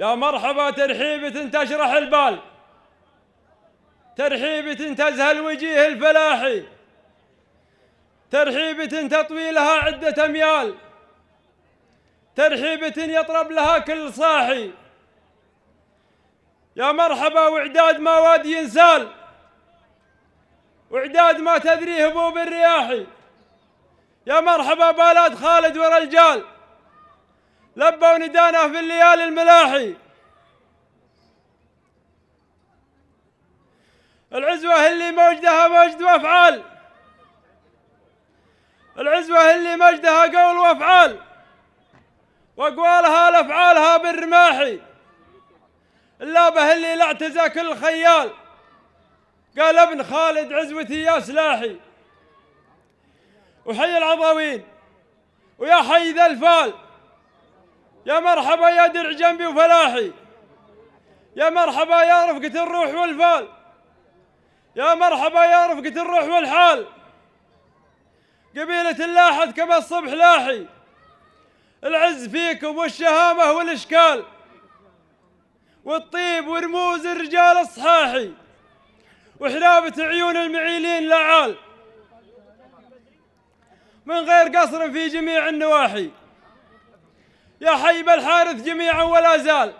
يا مرحبا ترحيبة تشرح البال ترحيبة تزهى الوجيه الفلاحي ترحيبة تطويلها عدة أميال ترحيبة يطرب لها كل صاحي يا مرحبا وإعداد ما وادي ينسال وإعداد ما تدري هبوب الرياحي يا مرحبا بالات خالد ورجال لبوا ندانا في الليالي الملاحي العزوة اللي مجدها مجد وافعال العزوة اللي مجدها قول وافعال واقوالها لافعالها بالرماحي اللابه اللي لا اعتزى كل خيال قال ابن خالد عزوتي يا سلاحي وحي العضوين ويا حي ذا الفال يا مرحبا يا درع جنبي وفلاحي يا مرحبا يا رفقة الروح والفال يا مرحبا يا رفقة الروح والحال قبيلة اللاحظ كما الصبح لاحي العز فيكم والشهامة والإشكال والطيب ورموز الرجال الصحاحي وحلاوة عيون المعيلين لعال من غير قصر في جميع النواحي يا حي الحارث جميعا ولا زال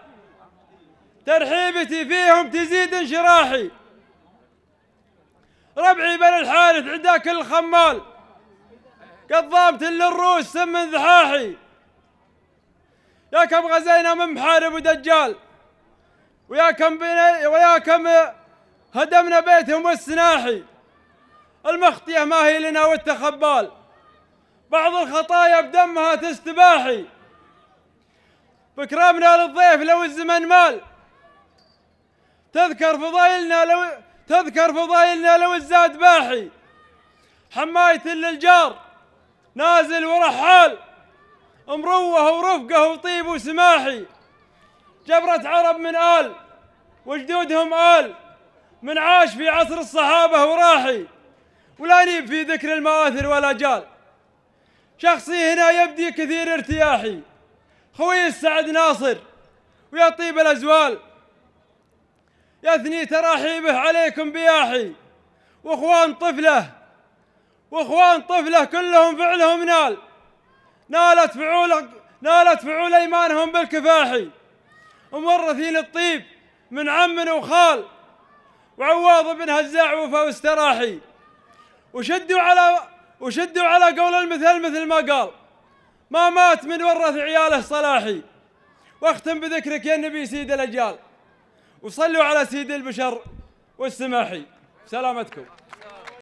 ترحيبتي فيهم تزيد انشراحي ربعي بن الحارث عداك الخمال قضامت للروس سم ذحاحي يا كم غزينا من محارب ودجال ويا كم بني ويا كم هدمنا بيتهم والسناحي المخطيه ما هي لنا والتخبال بعض الخطايا بدمها تستباحي بكرمنا للضيف لو الزمن مال تذكر فضايلنا لو تذكر فضايلنا لو الزاد باحي حماية للجار نازل ورحال مروه ورفقه وطيب وسماحي جبرة عرب من آل وجدودهم آل من عاش في عصر الصحابة وراحي ولا نيب في ذكر المآثر ولا جال شخصي هنا يبدي كثير ارتياحي خوي السعد ناصر ويا طيب الأزوال يثني تراحيبه عليكم بياحي واخوان طفله واخوان طفله كلهم فعلهم نال نالت فعول نالت فعول ايمانهم بالكفاحي ومورثين الطيب من عم وخال وعواض بن هزاع وفا واستراحي وشدوا على وشدوا على قول المثل مثل ما قال ما مات من ورث عياله صلاحي واختم بذكرك يا النبي سيد الاجيال وصلوا على سيد البشر والسماحي سلامتكم